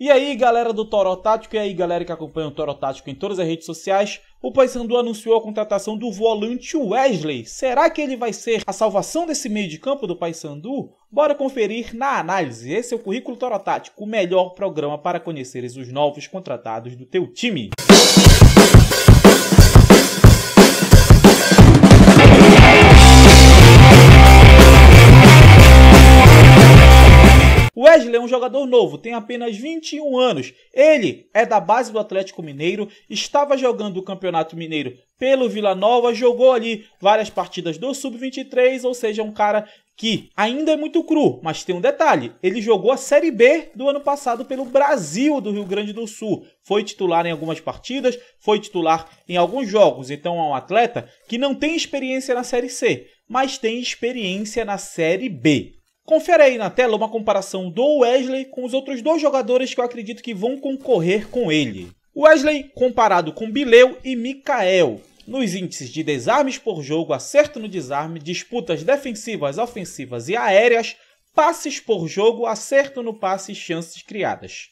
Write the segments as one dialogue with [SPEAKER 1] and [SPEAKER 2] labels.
[SPEAKER 1] E aí, galera do Toro Tático, e aí, galera que acompanha o Toro Tático em todas as redes sociais, o Paysandu anunciou a contratação do volante Wesley. Será que ele vai ser a salvação desse meio de campo do Paysandu? Bora conferir na análise. Esse é o Currículo Toro Tático, o melhor programa para conheceres os novos contratados do teu time. Wesley é um jogador novo, tem apenas 21 anos. Ele é da base do Atlético Mineiro, estava jogando o Campeonato Mineiro pelo Vila Nova, jogou ali várias partidas do Sub-23, ou seja, um cara que ainda é muito cru, mas tem um detalhe: ele jogou a Série B do ano passado pelo Brasil do Rio Grande do Sul. Foi titular em algumas partidas, foi titular em alguns jogos. Então é um atleta que não tem experiência na Série C, mas tem experiência na Série B. Confere aí na tela uma comparação do Wesley com os outros dois jogadores que eu acredito que vão concorrer com ele. Wesley comparado com Bileu e Mikael, nos índices de desarmes por jogo, acerto no desarme, disputas defensivas, ofensivas e aéreas, passes por jogo, acerto no passe e chances criadas.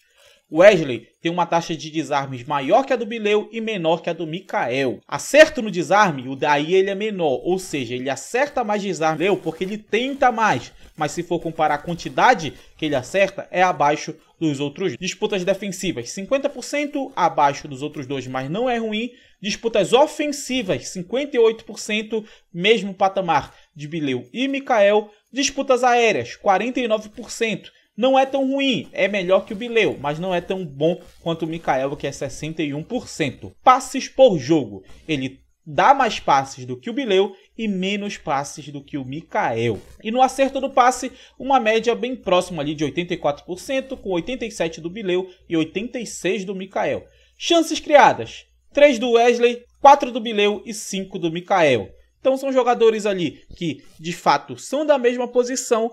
[SPEAKER 1] Wesley tem uma taxa de desarmes maior que a do Bileu e menor que a do Mikael. Acerto no desarme, o daí ele é menor, ou seja, ele acerta mais desarme Bileu porque ele tenta mais, mas se for comparar a quantidade que ele acerta, é abaixo dos outros. Disputas defensivas, 50% abaixo dos outros dois, mas não é ruim. Disputas ofensivas, 58%, mesmo patamar de Bileu e Mikael. Disputas aéreas, 49%, não é tão ruim, é melhor que o Bileu, mas não é tão bom quanto o Mikael, que é 61%. Passes por jogo. Ele dá mais passes do que o Bileu e menos passes do que o Mikael. E no acerto do passe, uma média bem próxima ali de 84%, com 87 do Bileu e 86 do Mikael. Chances criadas: 3 do Wesley, 4 do Bileu e 5 do Mikael. Então são jogadores ali que, de fato, são da mesma posição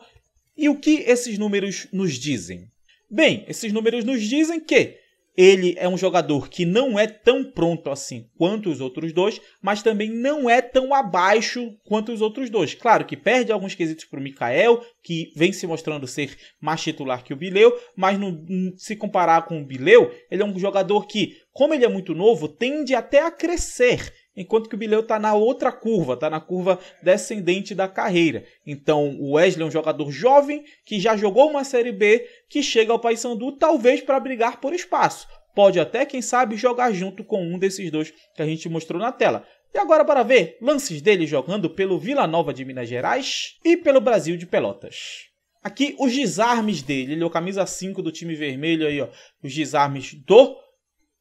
[SPEAKER 1] e o que esses números nos dizem? Bem, esses números nos dizem que ele é um jogador que não é tão pronto assim quanto os outros dois, mas também não é tão abaixo quanto os outros dois. Claro que perde alguns quesitos para o Mikael, que vem se mostrando ser mais titular que o Bileu, mas no, se comparar com o Bileu, ele é um jogador que, como ele é muito novo, tende até a crescer enquanto que o Bileu está na outra curva, está na curva descendente da carreira. Então o Wesley é um jogador jovem que já jogou uma Série B, que chega ao Paysandu talvez para brigar por espaço. Pode até, quem sabe, jogar junto com um desses dois que a gente mostrou na tela. E agora para ver lances dele jogando pelo Vila Nova de Minas Gerais e pelo Brasil de Pelotas. Aqui os desarmes dele, ele é o camisa 5 do time vermelho aí, ó, os desarmes do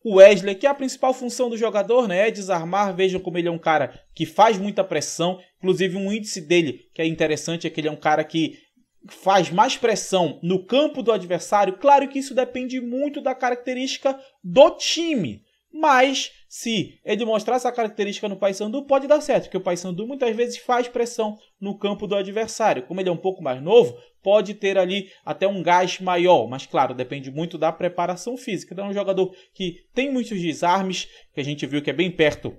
[SPEAKER 1] o Wesley, que é a principal função do jogador né, é desarmar, vejam como ele é um cara que faz muita pressão, inclusive um índice dele que é interessante é que ele é um cara que faz mais pressão no campo do adversário. Claro que isso depende muito da característica do time, mas, se ele mostrar essa característica no Paysandu, pode dar certo, porque o Paysandu muitas vezes faz pressão no campo do adversário. Como ele é um pouco mais novo, pode ter ali até um gás maior, mas claro, depende muito da preparação física. Então, é um jogador que tem muitos desarmes, que a gente viu que é bem perto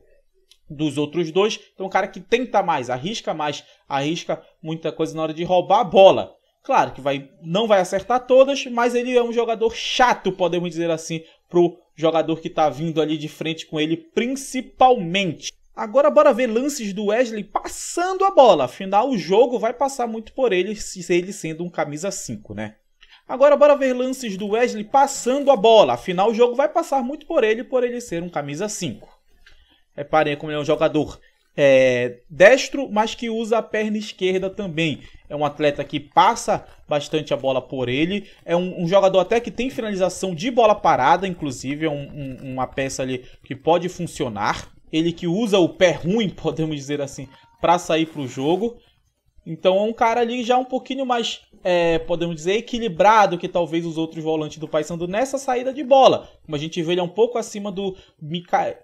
[SPEAKER 1] dos outros dois. Então, é um cara que tenta mais, arrisca mais, arrisca muita coisa na hora de roubar a bola. Claro que vai, não vai acertar todas, mas ele é um jogador chato, podemos dizer assim, pro jogador que está vindo ali de frente com ele, principalmente. Agora bora ver lances do Wesley passando a bola. Afinal, o jogo vai passar muito por ele, se ele sendo um camisa 5, né? Agora bora ver lances do Wesley passando a bola. Afinal, o jogo vai passar muito por ele, por ele ser um camisa 5. Reparem como ele é um jogador é, destro, mas que usa a perna esquerda também. É um atleta que passa bastante a bola por ele. É um, um jogador até que tem finalização de bola parada, inclusive. É um, um, uma peça ali que pode funcionar. Ele que usa o pé ruim, podemos dizer assim, para sair para o jogo. Então é um cara ali já um pouquinho mais, é, podemos dizer, equilibrado que talvez os outros volantes do Paysandu nessa saída de bola. Como a gente vê, ele é um pouco acima do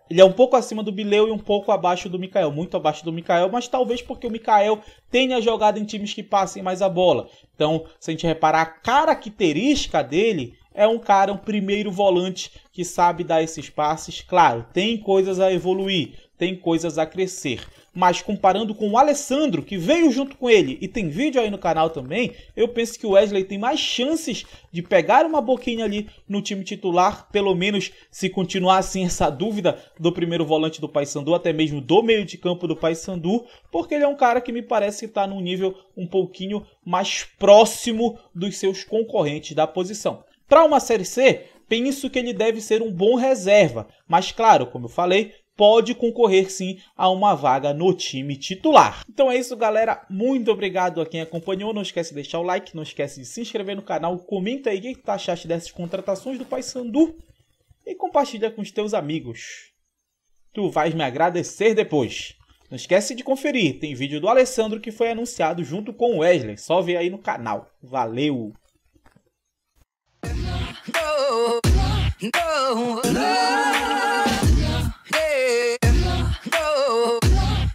[SPEAKER 1] ele é um pouco acima do Bileu e um pouco abaixo do Mikael, muito abaixo do Mikael, mas talvez porque o Mikael tenha jogado em times que passem mais a bola. Então, se a gente reparar a característica dele, é um cara, um primeiro volante que sabe dar esses passes. Claro, tem coisas a evoluir tem coisas a crescer. Mas comparando com o Alessandro, que veio junto com ele e tem vídeo aí no canal também, eu penso que o Wesley tem mais chances de pegar uma boquinha ali no time titular, pelo menos se continuar assim essa dúvida do primeiro volante do Paysandu, até mesmo do meio de campo do Paysandu, porque ele é um cara que me parece estar está num nível um pouquinho mais próximo dos seus concorrentes da posição. Para uma Série C, penso que ele deve ser um bom reserva, mas claro, como eu falei, pode concorrer sim a uma vaga no time titular. Então é isso, galera. Muito obrigado a quem acompanhou. Não esquece de deixar o like, não esquece de se inscrever no canal, comenta aí o que tu tá achaste dessas contratações do Paysandu e compartilha com os teus amigos. Tu vais me agradecer depois. Não esquece de conferir, tem vídeo do Alessandro que foi anunciado junto com o Wesley. Só vê aí no canal. Valeu!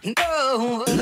[SPEAKER 1] no.